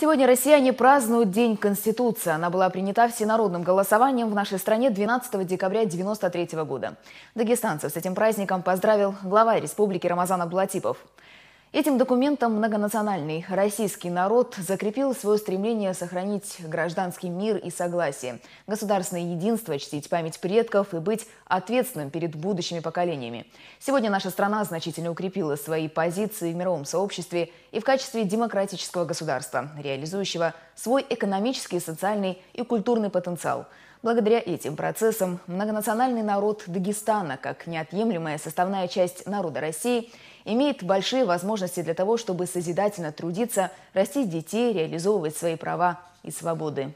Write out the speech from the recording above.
Сегодня россияне празднуют День Конституции. Она была принята всенародным голосованием в нашей стране 12 декабря 1993 года. Дагестанцев с этим праздником поздравил глава республики Рамазан Аблатипов. Этим документом многонациональный российский народ закрепил свое стремление сохранить гражданский мир и согласие, государственное единство, чтить память предков и быть ответственным перед будущими поколениями. Сегодня наша страна значительно укрепила свои позиции в мировом сообществе и в качестве демократического государства, реализующего свой экономический, социальный и культурный потенциал. Благодаря этим процессам многонациональный народ Дагестана, как неотъемлемая составная часть народа России, имеет большие возможности для того, чтобы созидательно трудиться, растить детей, реализовывать свои права и свободы.